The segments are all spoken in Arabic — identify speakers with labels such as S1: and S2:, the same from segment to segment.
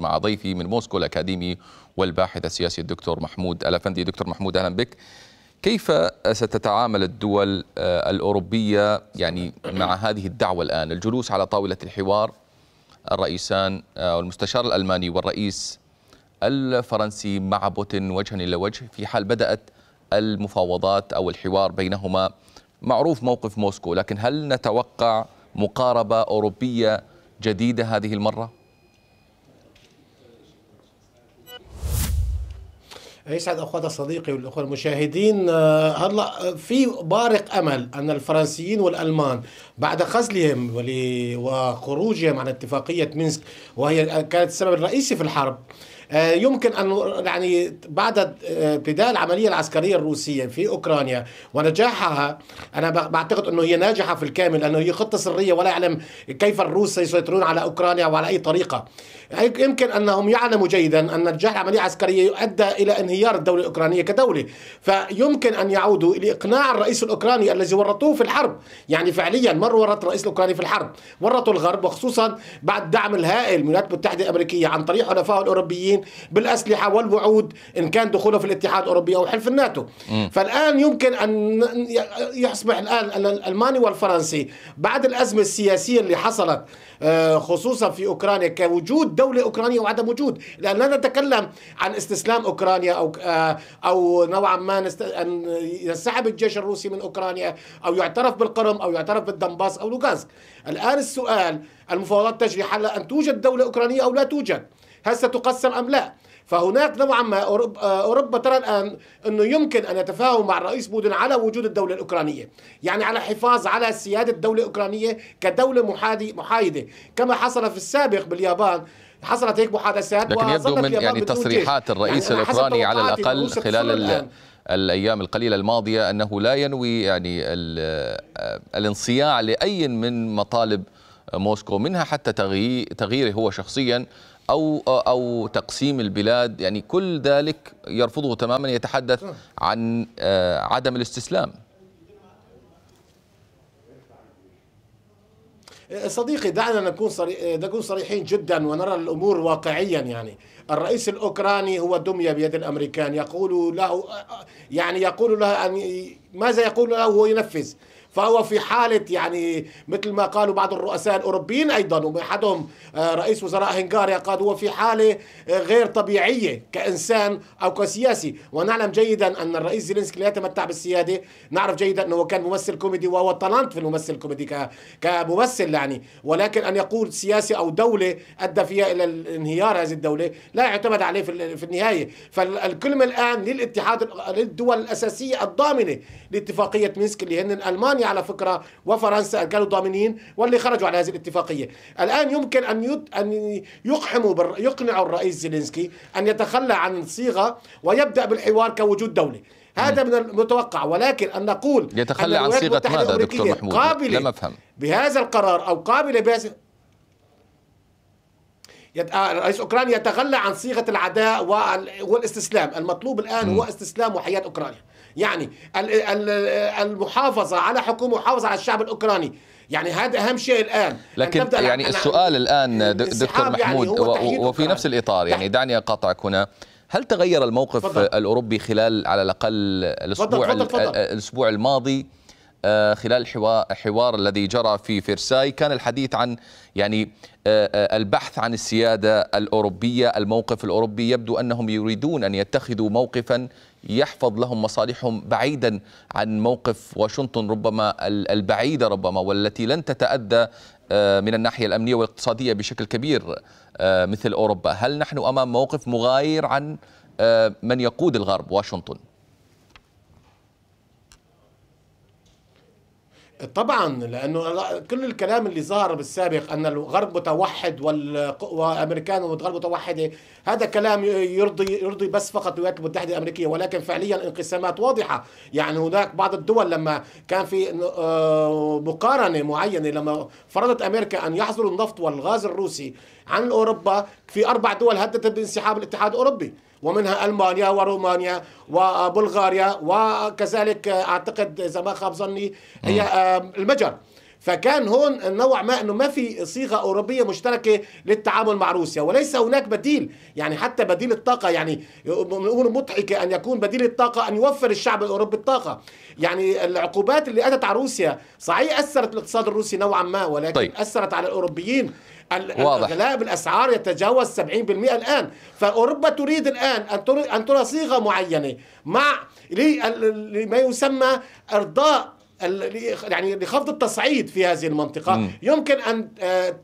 S1: مع ضيفي من موسكو الأكاديمي والباحث السياسي الدكتور محمود الأفندي دكتور محمود أهلا بك كيف ستتعامل الدول آه، الأوروبية يعني مع هذه الدعوة الآن الجلوس على طاولة الحوار الرئيسان آه، المستشار الألماني والرئيس الفرنسي مع بوتين وجها إلى وجه في حال بدأت المفاوضات أو الحوار بينهما معروف موقف موسكو لكن هل نتوقع مقاربة أوروبية جديدة هذه المرة؟
S2: يسعد اخواتنا صديقي والاخوه المشاهدين آه، هلا آه، في بارق امل ان الفرنسيين والالمان بعد خزلهم وخروجهم عن اتفاقية مينسك وهي كانت السبب الرئيسي في الحرب آه، يمكن أن يعني بعد ابتداء آه، العملية العسكرية الروسية في أوكرانيا ونجاحها أنا بعتقد أنه هي ناجحة في الكامل لأنه هي خطة سرية ولا يعلم كيف الروس سيسيطرون على أوكرانيا وعلى أي طريقة يمكن أنهم يعلموا جيدا أن نجاح العملية العسكرية يؤدى إلى انهيار الدولة الأوكرانية كدولة فيمكن أن يعودوا لإقناع الرئيس الأوكراني الذي ورطوه في الحرب يعني فعليا ما مرورة الرئيس الأوكراني في الحرب ورطوا الغرب وخصوصا بعد الدعم الهائل من الولايات المتحدة الأمريكية عن طريق حلفائه الأوروبيين بالأسلحة والوعود إن كان دخوله في الاتحاد الأوروبي أو حلف الناتو م. فالآن يمكن أن يصبح الآن الألماني والفرنسي بعد الأزمة السياسية اللي حصلت آه، خصوصا في أوكرانيا كوجود دولة أوكرانية وعدم وجود لأن لا نتكلم عن استسلام أوكرانيا أو آه، أو نوعا ما أن ينسحب الجيش الروسي من أوكرانيا أو يعترف بالقرم أو يعترف بالدم دونباس أو لوغانسك الآن السؤال المفاوضات تجري حول أن توجد دولة أوكرانية أو لا توجد هل ستقسم أم لا فهناك نوعا ما أوروبا, آه، أوروبا ترى الآن أنه يمكن أن يتفاهم مع الرئيس بودن على وجود الدولة الأوكرانية يعني على حفاظ على سيادة الدولة الأوكرانية كدولة محادي محايدة كما حصل في السابق باليابان حصلت هيك محادثات لكن يبدو من يعني تصريحات الرئيس يعني الاوكراني على الاقل خلال
S1: الايام القليله الماضيه انه لا ينوي يعني آه، الانصياع لاي من مطالب موسكو منها حتى تغييره هو شخصيا او او تقسيم البلاد يعني كل ذلك يرفضه تماما يتحدث عن آه، عدم الاستسلام
S2: صديقي دعنا نكون نكون صريحين جدا ونرى الامور واقعيا يعني الرئيس الأوكراني هو دمية بيد الأمريكان يقول له يعني يقول له أن ماذا يقول له هو ينفذ فهو في حالة يعني مثل ما قالوا بعض الرؤساء الأوروبيين أيضا وأحدهم آه، رئيس وزراء هنغاريا قال هو في حالة آه، غير طبيعية كإنسان أو كسياسي ونعلم جيدا أن الرئيس زيلينسكي لا يتمتع بالسيادة نعرف جيدا أنه كان ممثل كوميدي وهو طلنت في الممثل الكوميدي كممثل يعني ولكن أن يقول سياسي أو دولة أدى فيها إلى انهيار هذه الدولة لا يعتمد عليه في النهاية فالكلمة الآن للاتحاد للدول الأساسية الضامنة لاتفاقية مينسك اللي هن ألمانيا على فكره وفرنسا كانوا ضامنين واللي خرجوا على هذه الاتفاقيه الان يمكن ان يد... ان يقحموا بر... يقنعوا الرئيس زيلينسكي ان يتخلى عن صيغه ويبدا بالحوار كوجود دوله هذا من المتوقع ولكن ان نقول يتخلى أن عن صيغه ماذا دكتور محمود قابلة لم افهم بهذا القرار او قابله بهذا آه، رئيس اوكرانيا يتخلى عن صيغه العداء والاستسلام المطلوب الان هو استسلام وحياه اوكرانيا يعني المحافظه على حكومه محافظه على الشعب الاوكراني يعني هذا اهم شيء الان لكن يعني السؤال
S1: الان دكتور يعني محمود يعني وفي نفس الاطار يعني دعني اقاطعك هنا هل تغير الموقف فضل. الاوروبي خلال على الاقل الاسبوع فضل. فضل. فضل. الاسبوع الماضي آه، خلال الحوار الذي جرى في فرساي كان الحديث عن يعني آه، آه، البحث عن السياده الاوروبيه الموقف الاوروبي يبدو انهم يريدون ان يتخذوا موقفا يحفظ لهم مصالحهم بعيدا عن موقف واشنطن ربما البعيدة ربما والتي لن تتأدى آه، من الناحية الأمنية والاقتصادية بشكل كبير آه، مثل أوروبا هل نحن أمام موقف مغاير عن آه، من يقود الغرب واشنطن؟
S2: طبعا لانه كل الكلام اللي ظهر بالسابق ان الغرب متوحد والامريكان والغرب متوحده هذا كلام يرضي يرضي بس فقط الولايات المتحده الامريكيه ولكن فعليا انقسامات واضحه يعني هناك بعض الدول لما كان في آه، مقارنه معينه لما فرضت امريكا ان يحظروا النفط والغاز الروسي عن اوروبا في اربع دول هددت بانسحاب الاتحاد الاوروبي ومنها ألمانيا ورومانيا وبلغاريا وكذلك أعتقد إذا ما خاب ظني هي المجر فكان هون نوع ما انه ما في صيغه اوروبيه مشتركه للتعامل مع روسيا وليس هناك بديل يعني حتى بديل الطاقه يعني من مضحكه ان يكون بديل الطاقه ان يوفر الشعب الاوروبي الطاقه يعني العقوبات اللي اتت على روسيا صحيح اثرت الاقتصاد الروسي نوعا ما ولكن طيب. اثرت على الاوروبيين واضح. غلاء بالاسعار يتجاوز 70% الان فاوروبا تريد الان ان ان ترى صيغه معينه مع لما يسمى ارضاء يعني لخفض التصعيد في هذه المنطقه م. يمكن ان آه،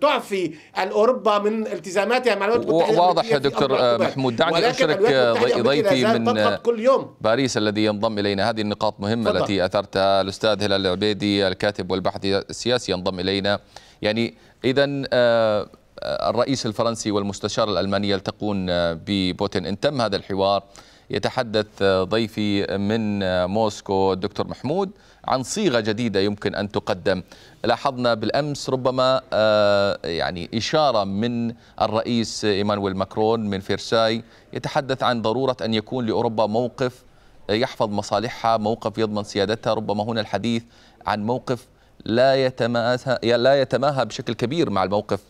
S2: تعفي اوروبا من التزاماتها مع الولايات المتحده واضح يا دكتور آه، محمود دعني اشرك آه، ضيفي من كل يوم
S1: باريس الذي ينضم الينا هذه النقاط مهمه فضل. التي اثرتها الاستاذ هلال العبيدي الكاتب والبحث السياسي ينضم الينا يعني اذا الرئيس الفرنسي والمستشار الالماني يلتقون ببوتين ان تم هذا الحوار يتحدث ضيفي من موسكو الدكتور محمود عن صيغه جديده يمكن ان تقدم لاحظنا بالامس ربما آه، يعني اشاره من الرئيس ايمانويل ماكرون من فيرساي يتحدث عن ضروره ان يكون لاوروبا موقف آه، يحفظ مصالحها موقف يضمن سيادتها ربما هنا الحديث عن موقف لا يتماهى لا يتماهى بشكل كبير مع الموقف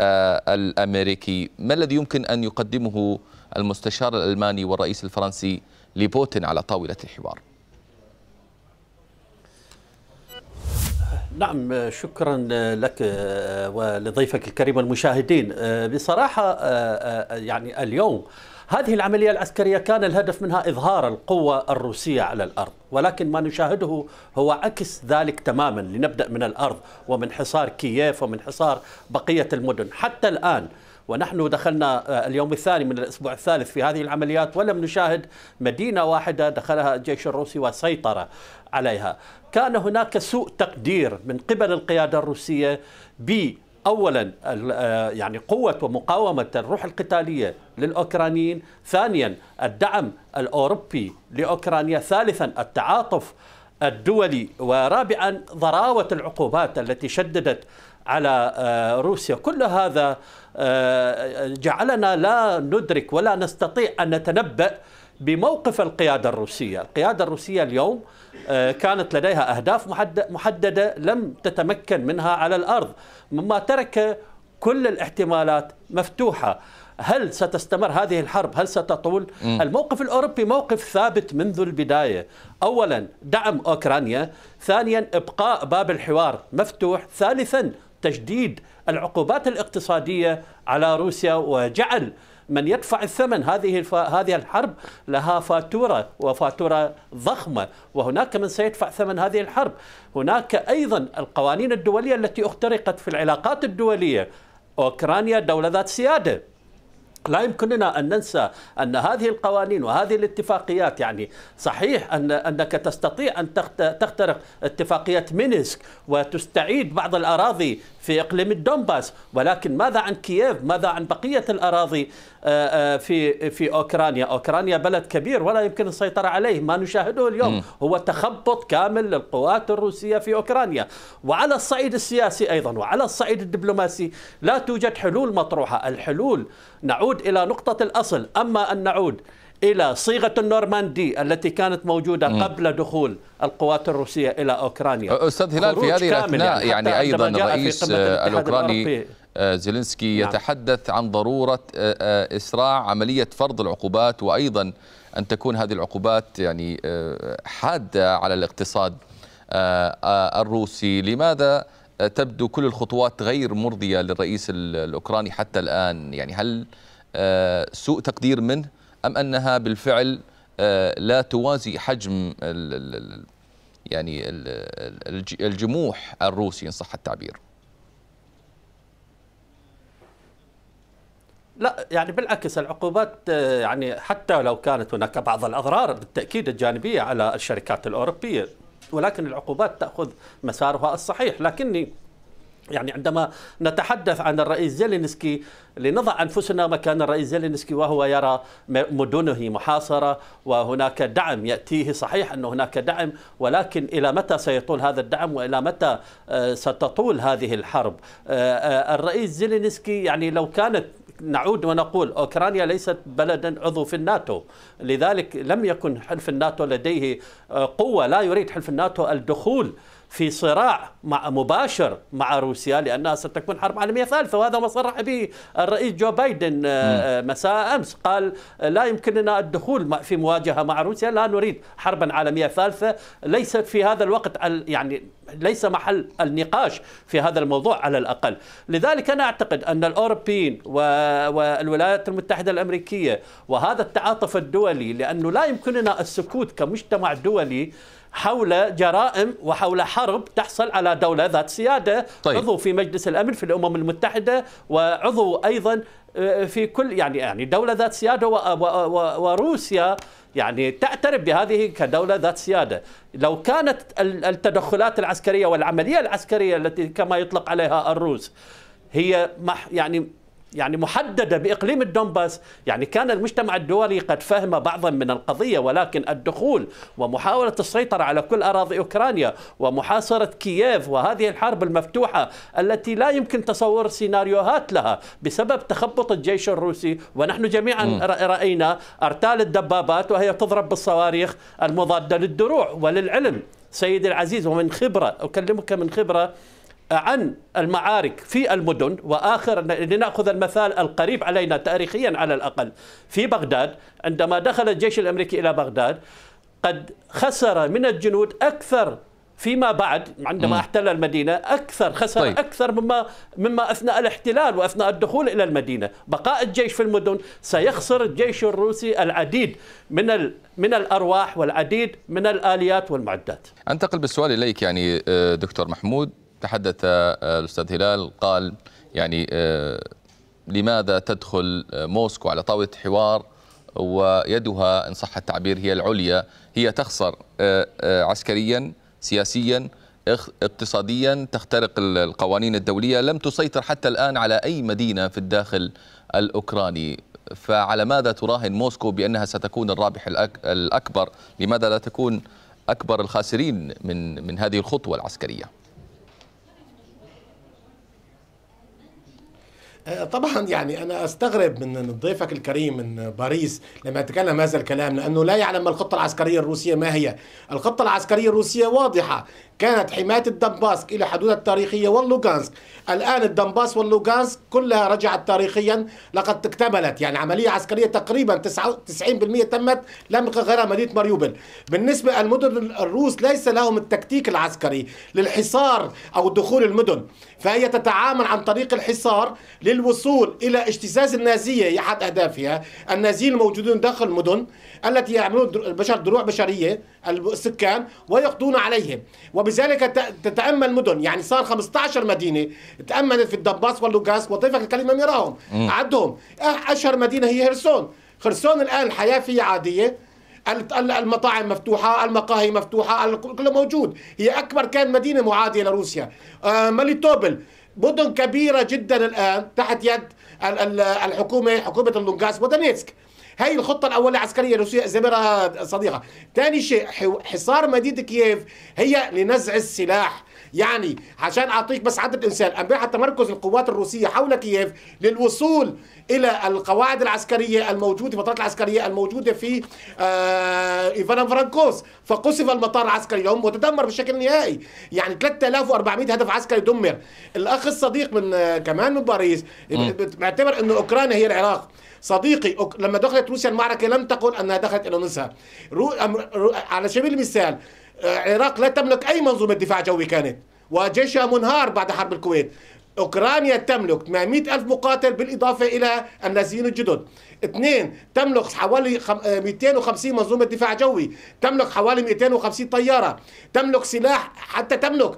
S1: آه، الامريكي ما الذي يمكن ان يقدمه المستشار الالماني والرئيس الفرنسي لبوتين على طاوله الحوار
S3: نعم شكرا لك آه، ولضيفك الكريم والمشاهدين آه، بصراحة آه، يعني اليوم هذه العملية العسكرية كان الهدف منها إظهار القوة الروسية على الأرض ولكن ما نشاهده هو عكس ذلك تماما لنبدأ من الأرض ومن حصار كييف ومن حصار بقية المدن حتى الآن ونحن دخلنا آه، اليوم الثاني من الأسبوع الثالث في هذه العمليات ولم نشاهد مدينة واحدة دخلها الجيش الروسي وسيطر عليها كان هناك سوء تقدير من قبل القيادة الروسية ب اولا آه، يعني قوه ومقاومه الروح القتاليه للاوكرانيين، ثانيا الدعم الاوروبي لاوكرانيا، ثالثا التعاطف الدولي، ورابعا ضراوه العقوبات التي شددت على آه، روسيا كل هذا آه، جعلنا لا ندرك ولا نستطيع أن نتنبأ بموقف القيادة الروسية القيادة الروسية اليوم آه، كانت لديها أهداف محددة لم تتمكن منها على الأرض مما ترك كل الاحتمالات مفتوحة هل ستستمر هذه الحرب هل ستطول م. الموقف الأوروبي موقف ثابت منذ البداية أولا دعم أوكرانيا ثانيا إبقاء باب الحوار مفتوح ثالثا تجديد العقوبات الاقتصاديه على روسيا وجعل من يدفع الثمن هذه هذه الحرب لها فاتوره وفاتوره ضخمه وهناك من سيدفع ثمن هذه الحرب هناك ايضا القوانين الدوليه التي اخترقت في العلاقات الدوليه اوكرانيا دوله ذات سياده لا يمكننا ان ننسى ان هذه القوانين وهذه الاتفاقيات يعني صحيح ان انك تستطيع ان تخترق اتفاقيه مينسك وتستعيد بعض الاراضي في اقليم الدومباس ولكن ماذا عن كييف؟ ماذا عن بقيه الاراضي آه، آه، في في اوكرانيا؟ اوكرانيا بلد كبير ولا يمكن السيطره عليه، ما نشاهده اليوم هو تخبط كامل للقوات الروسيه في اوكرانيا، وعلى الصعيد السياسي ايضا وعلى الصعيد الدبلوماسي لا توجد حلول مطروحه، الحلول نعود نعود إلى نقطة الأصل أما أن نعود إلى صيغة النورماندي التي كانت موجودة م. قبل دخول القوات الروسية إلى أوكرانيا أستاذ هلال في هذه الأثناء يعني, يعني أيضا الرئيس الأوكراني
S1: آه، زيلينسكي نعم. يتحدث عن ضرورة آه، آه، إسراع عملية فرض العقوبات وأيضا أن تكون هذه العقوبات يعني حادة على الاقتصاد الروسي لماذا تبدو كل الخطوات غير مرضية للرئيس الأوكراني حتى الآن يعني هل آه، سوء تقدير منه أم أنها بالفعل آه، لا توازي حجم يعني الجموح الروسي إن صح التعبير
S3: لا يعني بالعكس العقوبات آه، يعني حتى لو كانت هناك بعض الاضرار بالتاكيد الجانبيه على الشركات الاوروبيه ولكن العقوبات تاخذ مسارها الصحيح لكني يعني عندما نتحدث عن الرئيس زيلينسكي لنضع انفسنا مكان الرئيس زيلينسكي وهو يرى مدنه محاصره وهناك دعم ياتيه صحيح ان هناك دعم ولكن الى متى سيطول هذا الدعم والى متى آه، ستطول هذه الحرب آه، آه، الرئيس زيلينسكي يعني لو كانت نعود ونقول اوكرانيا ليست بلدا عضو في الناتو، لذلك لم يكن حلف الناتو لديه قوه لا يريد حلف الناتو الدخول في صراع مع مباشر مع روسيا لانها ستكون حرب عالميه ثالثه وهذا ما صرح به الرئيس جو بايدن آه، آه، مساء امس قال لا يمكننا الدخول في مواجهه مع روسيا لا نريد حربا عالميه ثالثه ليس في هذا الوقت يعني ليس محل النقاش في هذا الموضوع على الاقل لذلك انا اعتقد ان الاوروبيين والولايات المتحده الامريكيه وهذا التعاطف الدولي لانه لا يمكننا السكوت كمجتمع دولي حول جرائم وحول حرب تحصل على دولة ذات سيادة طيب. عضو في مجلس الأمن في الأمم المتحدة وعضو أيضا آه، في كل يعني يعني دولة ذات سيادة وروسيا يعني تعترف بهذه كدولة ذات سيادة لو كانت التدخلات العسكرية والعملية العسكرية التي كما يطلق عليها الروس هي يعني يعني محددة بإقليم الدنباس يعني كان المجتمع الدولي قد فهم بعضا من القضية ولكن الدخول ومحاولة السيطرة على كل أراضي أوكرانيا ومحاصرة كييف وهذه الحرب المفتوحة التي لا يمكن تصور سيناريوهات لها بسبب تخبط الجيش الروسي ونحن جميعا م. رأينا أرتال الدبابات وهي تضرب بالصواريخ المضادة للدروع وللعلم سيدي العزيز ومن خبرة أكلمك من خبرة عن المعارك في المدن واخر لناخذ المثال القريب علينا تاريخيا على الاقل في بغداد عندما دخل الجيش الامريكي الى بغداد قد خسر من الجنود اكثر فيما بعد عندما م. احتل المدينه اكثر خسر طيب. اكثر مما مما اثناء الاحتلال واثناء الدخول الى المدينه، بقاء الجيش في المدن سيخسر الجيش الروسي العديد من ال من الارواح والعديد من الاليات والمعدات.
S1: انتقل بالسؤال اليك يعني آه، دكتور محمود تحدث آه، آه، الأستاذ هلال قال يعني آه، لماذا تدخل موسكو على طاولة حوار ويدها إن صح التعبير هي العليا هي تخسر عسكريا سياسيا اقتصاديا تخترق القوانين الدولية لم تسيطر حتى الآن على أي مدينة في الداخل الأوكراني فعلى ماذا تراهن موسكو بأنها ستكون الرابح الأكبر لماذا لا تكون أكبر الخاسرين من, من هذه الخطوة العسكرية
S2: آه، طبعا يعني انا استغرب من ضيفك الكريم من باريس لما يتكلم هذا الكلام لانه لا يعلم ما الخطه العسكريه الروسيه ما هي الخطه العسكريه الروسيه واضحه كانت حماية الدنباسك إلى حدودها التاريخية واللوغانسك الآن الدنباس واللوغانسك كلها رجعت تاريخيا لقد اكتملت يعني عملية عسكرية تقريبا 90% تمت لم غير عملية مريوبل بالنسبة المدن الروس ليس لهم التكتيك العسكري للحصار أو دخول المدن فهي تتعامل عن طريق الحصار للوصول إلى اجتزاز النازية هي أحد أهدافها النازيين الموجودون داخل المدن التي يعملون البشر دروع بشرية السكان ويقضون عليهم وبذلك تتأمل مدن يعني صار 15 مدينة تأملت في الدباس واللوغاس وطيفك الكلمة ميراهم عدهم أه، أشهر مدينة هي هرسون خرسون الآن الحياة فيها عادية المطاعم مفتوحة المقاهي مفتوحة كله موجود هي أكبر كان مدينة معادية لروسيا أه، ماليتوبل مدن كبيرة جدا الآن تحت يد الحكومة حكومة اللونغاس ودنيتسك هاي الخطه الاوليه العسكريه الروسيه زميرها صديقه ثاني شيء حصار مدينه كييف هي لنزع السلاح يعني عشان اعطيك بس عدد انسان امبارح تمركز القوات الروسيه حول كييف للوصول الى القواعد العسكريه الموجوده الفترات العسكريه الموجوده في آه ايفان فرانكوس فقصف المطار العسكري لهم وتدمر بشكل نهائي يعني 3400 هدف عسكري دمر الاخ الصديق من آه كمان من باريس معتبر انه اوكرانيا هي العراق صديقي لما دخلت روسيا المعركة لم تقل أنها دخلت إلى نصها رو... رو... على سبيل المثال آه، العراق لا تملك أي منظومة دفاع جوي كانت وجيشها منهار بعد حرب الكويت أوكرانيا تملك 800 ألف مقاتل بالإضافة إلى النازيين الجدد اثنين تملك حوالي 250 آه، منظومة دفاع جوي تملك حوالي 250 طيارة تملك سلاح حتى تملك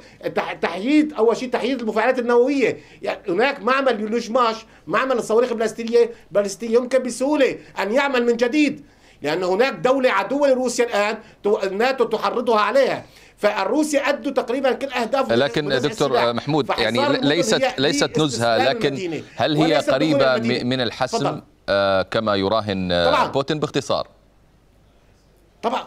S2: تحييد أول شيء تحييد المفاعلات النووية يعني هناك معمل للجماش معمل الصواريخ البلاستيكية بلاستيكية يمكن بسهولة أن يعمل من جديد لأن هناك دولة عدوة لروسيا الآن الناتو تحرضها عليها فالروسي ادوا تقريبا كل اهدافهم لكن دكتور السلاح. محمود يعني ليست ليست نزهه لكن هل هي قريبه من الحسم
S1: آه كما يراهن آه، طبعا. بوتين باختصار
S2: طبعا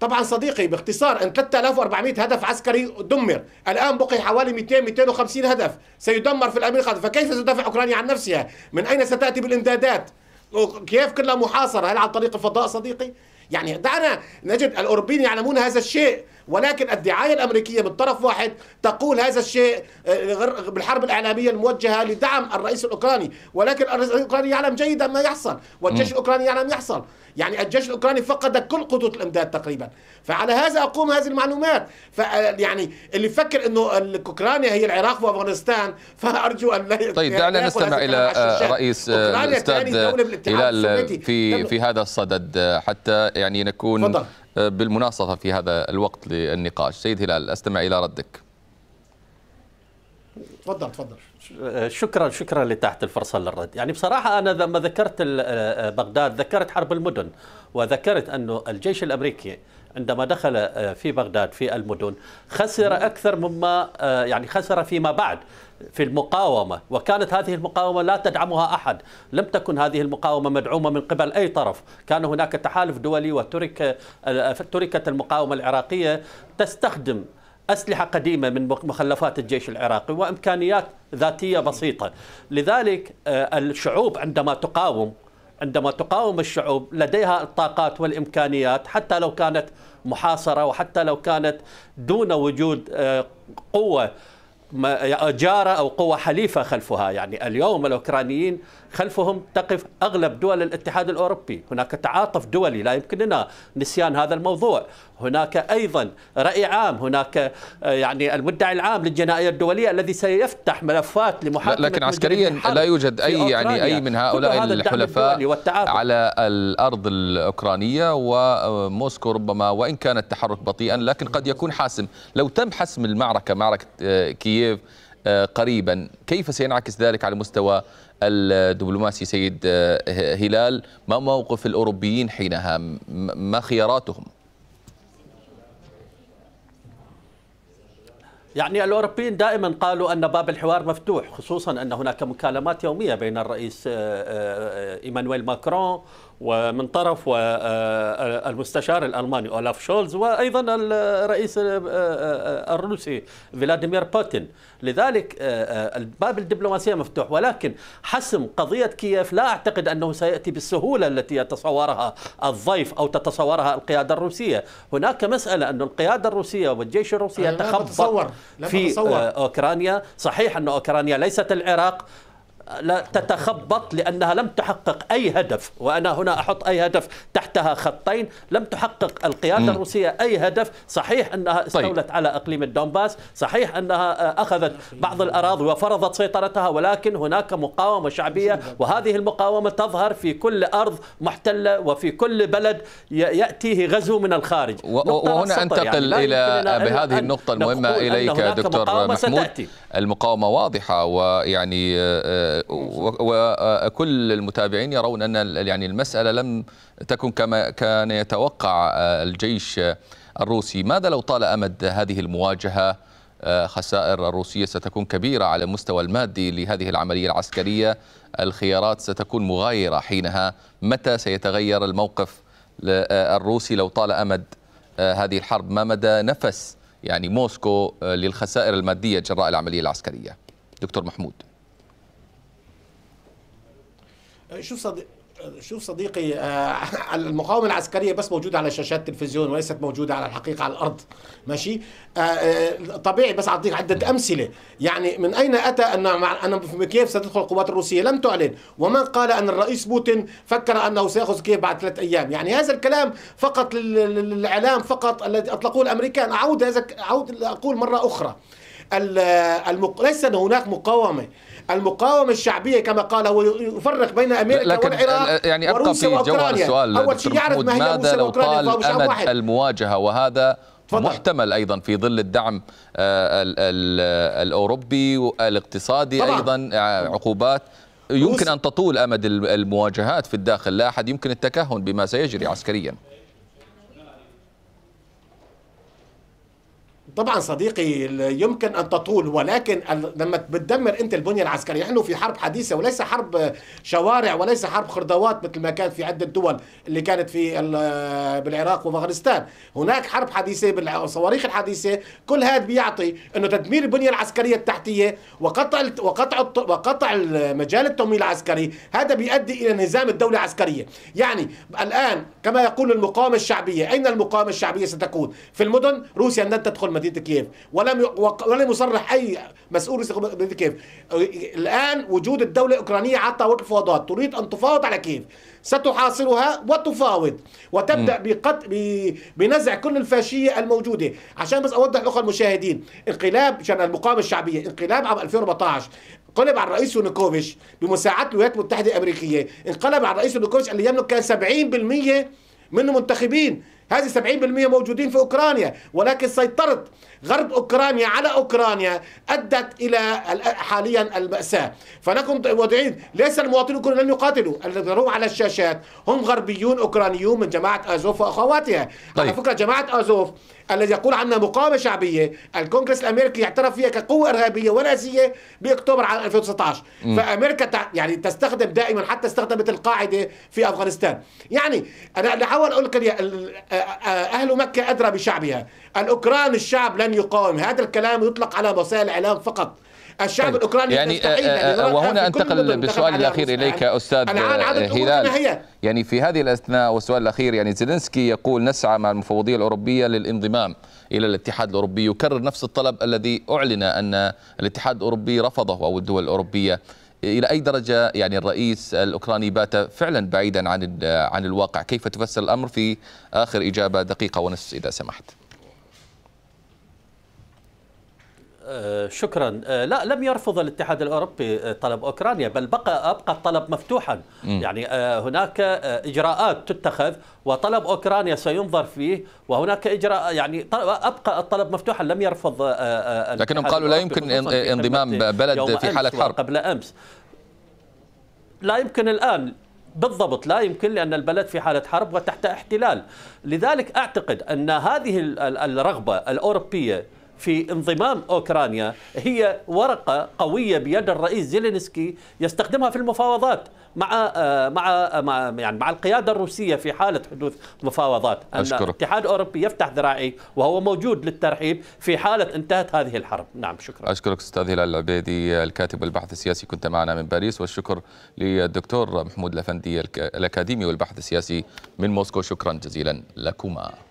S2: طبعا صديقي باختصار ان 3400 هدف عسكري دمر الان بقي حوالي 200 250 هدف سيدمر في الامريكا فكيف ستدافع اوكرانيا عن نفسها من اين ستاتي بالامدادات كيف كلها محاصره هل عن طريق الفضاء صديقي يعني دعنا نجد الأوروبيين يعلمون هذا الشيء ولكن الدعاية الأمريكية من طرف واحد تقول هذا الشيء آه، بالحرب الإعلامية الموجهة لدعم الرئيس الأوكراني ولكن الرئيس الأوكراني يعلم جيدا ما يحصل والجيش الأوكراني يعلم يحصل يعني الجيش الاوكراني فقد كل خطوط الامداد تقريبا فعلى هذا اقوم هذه المعلومات ف يعني اللي يفكر انه اوكرانيا هي العراق وافغانستان فارجو ان لا طيب دعنا نستمع الى آه، رئيس آه، الاستاذ هلال في
S1: في هذا الصدد حتى يعني نكون فضل. آه، بالمناصفه في هذا الوقت للنقاش سيد هلال استمع الى ردك
S3: تفضل تفضل آه، شكرا شكرا لتحت الفرصه للرد يعني بصراحه انا لما ذكرت آه، آه، بغداد ذكرت حرب المدن وذكرت انه الجيش الامريكي عندما دخل في بغداد في المدن خسر اكثر مما يعني خسر فيما بعد في المقاومه وكانت هذه المقاومه لا تدعمها احد، لم تكن هذه المقاومه مدعومه من قبل اي طرف، كان هناك تحالف دولي وترك تركت المقاومه العراقيه تستخدم أسلحة قديمة من مخلفات الجيش العراقي وإمكانيات ذاتية بسيطة لذلك آه، الشعوب عندما تقاوم عندما تقاوم الشعوب لديها الطاقات والامكانيات حتى لو كانت محاصره وحتى لو كانت دون وجود آه، قوه جاره أو قوة حليفة خلفها يعني اليوم الأوكرانيين خلفهم تقف أغلب دول الاتحاد الأوروبي هناك تعاطف دولي لا يمكننا نسيان هذا الموضوع هناك أيضا رأي عام هناك آه، يعني المدعي العام للجنائية الدولية الذي سيفتح ملفات لمحاكمة لكن عسكريا لا يوجد أي يعني أي من هؤلاء الحلفاء
S1: على الأرض الأوكرانية وموسكو ربما وإن كان التحرك بطيئا لكن قد يكون حاسم لو تم حسم المعركة معركة آه، كييف كييف آه، قريبا كيف سينعكس ذلك على المستوى الدبلوماسي سيد آه، هلال ما موقف الأوروبيين حينها ما خياراتهم
S3: يعني الاوروبيين دائما قالوا ان باب الحوار مفتوح خصوصا ان هناك مكالمات يوميه بين الرئيس آه، ايمانويل ماكرون ومن طرف آه، آه، المستشار الالماني اولاف شولز وايضا الرئيس آه، الروسي فلاديمير بوتين لذلك الباب الدبلوماسيه مفتوح ولكن حسم قضيه كييف لا اعتقد انه سياتي بالسهوله التي يتصورها الضيف او تتصورها القياده الروسيه هناك مساله ان القياده الروسيه والجيش الروسي يتخبط في اوكرانيا صحيح ان اوكرانيا ليست العراق لا تتخبط لأنها لم تحقق أي هدف وأنا هنا أحط أي هدف تحتها خطين لم تحقق القيادة م. الروسية أي هدف صحيح أنها طيب. استولت طيب. على أقليم الدونباس صحيح أنها آه، أخذت بعض الأراضي وفرضت سيطرتها ولكن هناك مقاومة شعبية وهذه المقاومة تظهر في كل أرض محتلة وفي كل بلد يأتيه غزو من الخارج
S1: وهنا يعني. أنتقل يعني إلى بهذه النقطة المهمة إليك دكتور محمود المقاومة واضحة ويعني آه، آه، وكل المتابعين يرون أن يعني المسألة لم تكن كما كان يتوقع آه، الجيش الروسي ماذا لو طال أمد هذه المواجهة آه، خسائر الروسية ستكون كبيرة على المستوى المادي لهذه العملية العسكرية الخيارات ستكون مغايرة حينها متى سيتغير الموقف آه، الروسي لو طال أمد هذه الحرب ما مدى نفس يعني موسكو للخسائر المادية جراء العملية العسكرية دكتور محمود
S2: شوف صديق شوف صديقي آه، المقاومة العسكرية بس موجودة على شاشات التلفزيون وليست موجودة على الحقيقة على الأرض ماشي آه، آه، طبيعي بس أعطيك عدة أمثلة يعني من أين أتى أن في كيف ستدخل القوات الروسية لم تعلن ومن قال أن الرئيس بوتين فكر أنه سيأخذ كيف بعد ثلاث أيام يعني هذا الكلام فقط للإعلام فقط الذي أطلقوه الأمريكان أعود هذا أعود أقول مرة أخرى المق... ليس هناك مقاومة المقاومة الشعبية كما قال هو يفرق بين أمريكا والعراق يعني أبقى في جوهر السؤال أول شيء يعرف ما هي ماذا لو قال أمد واحد.
S1: المواجهة وهذا فضل. محتمل ايضا في ظل الدعم الـ آه، الـ الاوروبي الاقتصادي طبعا. ايضا آه، عقوبات يمكن ان تطول امد المواجهات في الداخل لا احد يمكن التكهن بما سيجري عسكريا
S2: طبعا صديقي يمكن ان تطول ولكن لما بتدمر انت البنيه العسكريه نحن في حرب حديثه وليس حرب شوارع وليس حرب خردوات مثل ما كانت في عده دول اللي كانت في بالعراق وافغانستان هناك حرب حديثه بالصواريخ الحديثه كل هذا بيعطي انه تدمير البنيه العسكريه التحتيه وقطع وقطع وقطع مجال التمويل العسكري هذا بيؤدي الى انهزام الدوله العسكريه يعني الان كما يقول المقاومه الشعبيه اين المقاومه الشعبيه ستكون في المدن روسيا لن تدخل مدينه كييف ولم ولم يصرح اي مسؤول مدينه كييف الان وجود الدوله الاوكرانيه على طاوله المفاوضات تريد ان تفاوض على كييف ستحاصرها وتفاوض وتبدا بقط... ب... بنزع كل الفاشيه الموجوده عشان بس اوضح لاخوه المشاهدين انقلاب عشان المقاومه الشعبيه انقلاب عام 2014 انقلب على الرئيس يونيكوفيتش بمساعده الولايات المتحده الامريكيه انقلب على الرئيس يونيكوفيتش اللي يملك كان 70% من المنتخبين هذه 70% موجودين في أوكرانيا ولكن سيطرة غرب أوكرانيا على أوكرانيا أدت إلى حاليا المأساة فنكن واضحين ليس المواطنون كلهم لن يقاتلوا الذين على الشاشات هم غربيون أوكرانيون من جماعة أزوف وأخواتها طيب. على فكرة جماعة أزوف الذي يقول عنها مقاومة شعبية الكونغرس الأمريكي اعترف فيها كقوة إرهابية ونازية بأكتوبر عام 2019 م. فأمريكا يعني تستخدم دائما حتى استخدمت القاعدة في أفغانستان يعني أنا اللي احاول أقول لك أهل مكة أدرى بشعبها الأوكران الشعب لن يقاوم هذا الكلام يطلق على وسائل الإعلام فقط الشعب طيب. الاوكراني يعني آآ آه، آه، يعني آه، وهنا انتقل بالسؤال الاخير اليك استاذ هلال
S1: يعني في هذه الاثناء والسؤال الاخير يعني زيلنسكي يقول نسعى مع المفوضيه الاوروبيه للانضمام الى الاتحاد الاوروبي يكرر نفس الطلب الذي اعلن ان الاتحاد الاوروبي رفضه او الدول الاوروبيه الى اي درجه يعني الرئيس الاوكراني بات فعلا بعيدا عن عن الواقع كيف تفسر الامر في اخر اجابه دقيقه ونصف اذا سمحت
S3: آه، شكرا آه، لا لم يرفض الاتحاد الاوروبي آه، طلب اوكرانيا بل بقى ابقى الطلب مفتوحا م. يعني هناك اجراءات تتخذ وطلب اوكرانيا سينظر فيه وهناك اجراء يعني ابقى الطلب مفتوحا لم يرفض لكنهم قالوا لا يمكن انضمام بلد في حاله حرب قبل امس لا يمكن الان بالضبط لا يمكن لأن البلد في حالة حرب وتحت احتلال لذلك أعتقد أن هذه الرغبة الأوروبية في انضمام أوكرانيا هي ورقة قوية بيد الرئيس زيلينسكي يستخدمها في المفاوضات مع آه، مع آه، مع يعني مع القياده الروسيه في حاله حدوث مفاوضات ان أشكرك. الاتحاد الاوروبي يفتح ذراعي وهو موجود للترحيب في حاله انتهت هذه الحرب نعم
S1: شكرا اشكرك استاذ هلال العبيدي الكاتب والبحث السياسي كنت معنا من باريس والشكر للدكتور محمود الافندي الاكاديمي والبحث السياسي من موسكو شكرا جزيلا لكما